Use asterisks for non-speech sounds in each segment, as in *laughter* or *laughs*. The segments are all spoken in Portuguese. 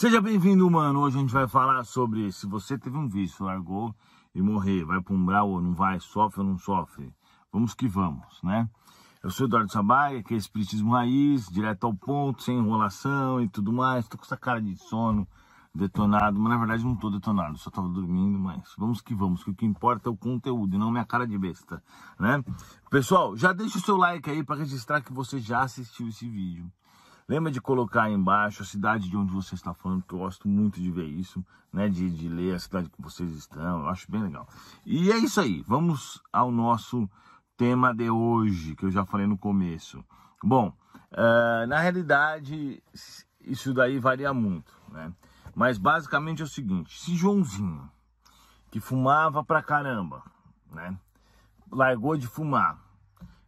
Seja bem-vindo, mano. Hoje a gente vai falar sobre se você teve um vício, largou e morrer, vai para um brau ou não vai, sofre ou não sofre. Vamos que vamos, né? Eu sou Eduardo Sabaia, que é Espiritismo Raiz, direto ao ponto, sem enrolação e tudo mais. Tô com essa cara de sono, detonado, mas na verdade não tô detonado, só tava dormindo, mas vamos que vamos, que o que importa é o conteúdo e não minha cara de besta, né? Pessoal, já deixa o seu like aí para registrar que você já assistiu esse vídeo. Lembra de colocar aí embaixo a cidade de onde você está falando, que eu gosto muito de ver isso, né? De, de ler a cidade que vocês estão, eu acho bem legal. E é isso aí, vamos ao nosso tema de hoje, que eu já falei no começo. Bom, uh, na realidade, isso daí varia muito, né? Mas basicamente é o seguinte: se Joãozinho, que fumava pra caramba, né? Largou de fumar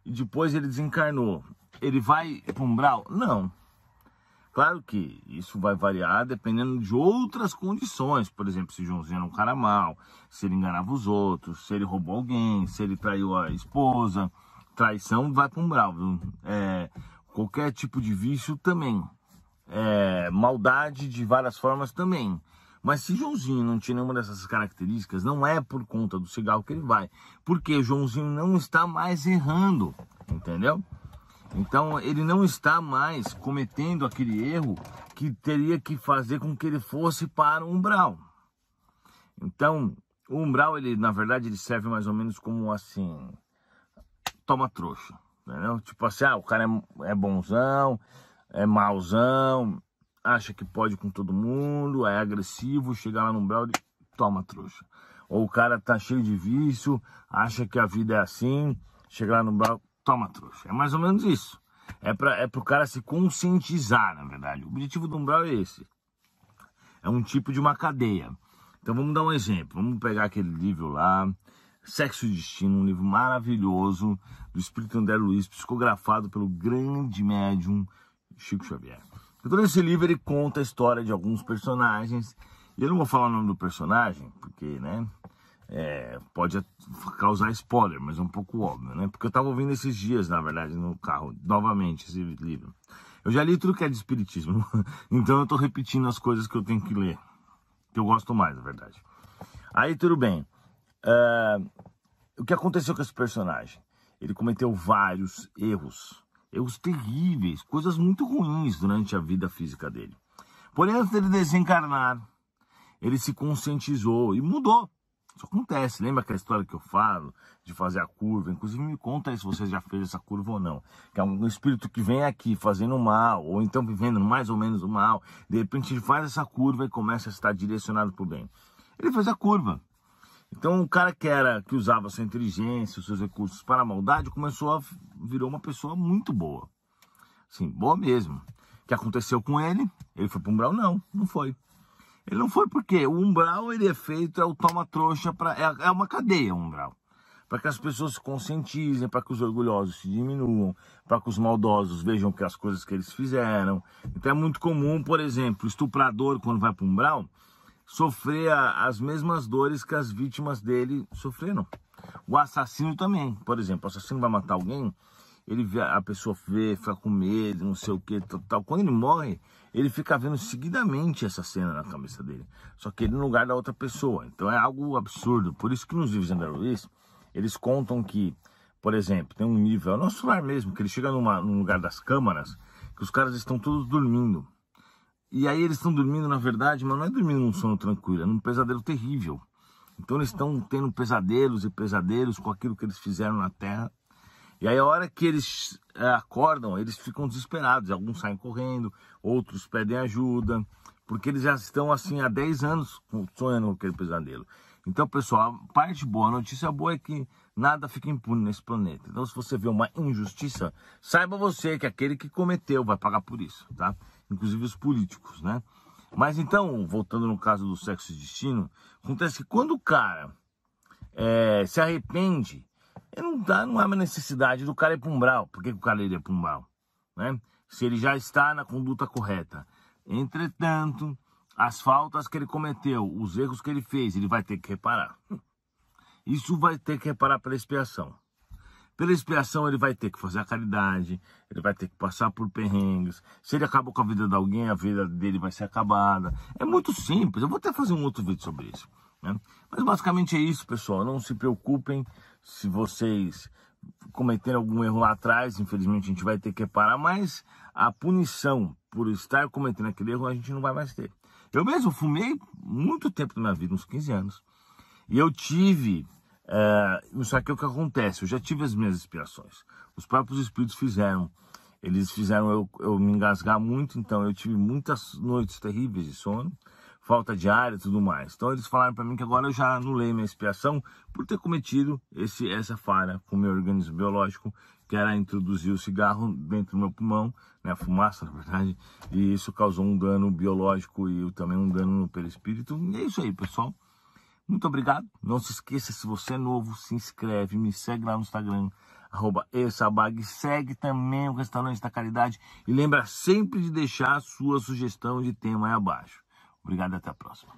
e depois ele desencarnou, ele vai o umbral? Não. Claro que isso vai variar dependendo de outras condições. Por exemplo, se Joãozinho era um cara mal, se ele enganava os outros, se ele roubou alguém, se ele traiu a esposa. Traição vai para um bravo. É, qualquer tipo de vício também. É, maldade de várias formas também. Mas se Joãozinho não tinha nenhuma dessas características, não é por conta do cigarro que ele vai. Porque Joãozinho não está mais errando, entendeu? Então ele não está mais cometendo aquele erro que teria que fazer com que ele fosse para o umbral. Então, o umbral, ele, na verdade, ele serve mais ou menos como assim, toma trouxa, entendeu? Tipo assim, ah, o cara é, é bonzão, é mauzão, acha que pode com todo mundo, é agressivo, chega lá no umbral, e toma trouxa. Ou o cara tá cheio de vício, acha que a vida é assim, chega lá no umbral, Toma, trouxa. É mais ou menos isso. É, para é pro cara se conscientizar, na verdade. O objetivo do umbral é esse. É um tipo de uma cadeia. Então vamos dar um exemplo. Vamos pegar aquele livro lá, Sexo e Destino, um livro maravilhoso do Espírito André Luiz, psicografado pelo grande médium Chico Xavier. Então nesse livro ele conta a história de alguns personagens. Eu não vou falar o nome do personagem, porque, né? É, pode causar spoiler, mas é um pouco óbvio, né? Porque eu estava ouvindo esses dias, na verdade, no carro, novamente, esse livro. Eu já li tudo que é de espiritismo, *laughs* então eu estou repetindo as coisas que eu tenho que ler, que eu gosto mais, na verdade. Aí tudo bem. Uh, o que aconteceu com esse personagem? Ele cometeu vários erros, erros terríveis, coisas muito ruins durante a vida física dele. Porém, antes dele desencarnar, ele se conscientizou e mudou. Isso acontece, lembra aquela história que eu falo de fazer a curva? Inclusive me conta aí se você já fez essa curva ou não. Que é um espírito que vem aqui fazendo mal, ou então vivendo mais ou menos o mal. De repente ele faz essa curva e começa a estar direcionado para o bem. Ele fez a curva. Então o cara que era que usava sua inteligência, os seus recursos para a maldade, começou a virou uma pessoa muito boa. Sim, boa mesmo. O que aconteceu com ele? Ele foi para um brau? Não, não foi. Ele não foi porque o umbral ele é feito, é o toma trouxa, pra, é, é uma cadeia o umbral. Para que as pessoas se conscientizem, para que os orgulhosos se diminuam, para que os maldosos vejam que as coisas que eles fizeram. Então é muito comum, por exemplo, o estuprador quando vai para o umbral, sofrer as mesmas dores que as vítimas dele sofreram. O assassino também, por exemplo, o assassino vai matar alguém, ele vê, a pessoa vê, fica com medo, não sei o que, tal, tal. Quando ele morre, ele fica vendo seguidamente essa cena na cabeça dele, só que ele no lugar da outra pessoa. Então é algo absurdo. Por isso que nos livros de André Luiz, eles contam que, por exemplo, tem um nível, é o nosso lar mesmo, que ele chega numa, num lugar das câmaras, que os caras estão todos dormindo. E aí eles estão dormindo, na verdade, mas não é dormindo num sono tranquilo, é num pesadelo terrível. Então eles estão tendo pesadelos e pesadelos com aquilo que eles fizeram na Terra e aí a hora que eles é, acordam, eles ficam desesperados. Alguns saem correndo, outros pedem ajuda, porque eles já estão assim há 10 anos sonhando com aquele pesadelo. Então, pessoal, a parte boa, a notícia boa é que nada fica impune nesse planeta. Então, se você vê uma injustiça, saiba você que aquele que cometeu vai pagar por isso, tá? Inclusive os políticos, né? Mas então, voltando no caso do sexo e destino, acontece que quando o cara é, se arrepende e não, dá, não há uma necessidade do cara ir para um brau. Por que, que o cara iria para um brau? Né? Se ele já está na conduta correta. Entretanto, as faltas que ele cometeu, os erros que ele fez, ele vai ter que reparar. *laughs* Isso vai ter que reparar pela expiação. Pela expiação, ele vai ter que fazer a caridade, ele vai ter que passar por perrengues. Se ele acabou com a vida de alguém, a vida dele vai ser acabada. É muito simples. Eu vou até fazer um outro vídeo sobre isso. Né? Mas basicamente é isso, pessoal. Não se preocupem se vocês cometerem algum erro lá atrás. Infelizmente a gente vai ter que parar, mas a punição por estar cometendo aquele erro a gente não vai mais ter. Eu mesmo fumei muito tempo na minha vida, uns 15 anos. E eu tive. Uh, eh, só que é o que acontece? Eu já tive as minhas inspirações. Os próprios espíritos fizeram. Eles fizeram eu, eu me engasgar muito, então eu tive muitas noites terríveis de sono falta de ar e tudo mais. Então eles falaram para mim que agora eu já anulei minha expiação por ter cometido esse, essa falha com o meu organismo biológico, que era introduzir o cigarro dentro do meu pulmão, né, a fumaça *laughs* na verdade, e isso causou um dano biológico e também um dano no perispírito. E é isso aí, pessoal. Muito obrigado. Não se esqueça, se você é novo, se inscreve, me segue lá no Instagram, arroba Essabag. Segue também o Restaurante da Caridade. E lembra sempre de deixar a sua sugestão de tema aí abaixo. Obrigado, até a próxima.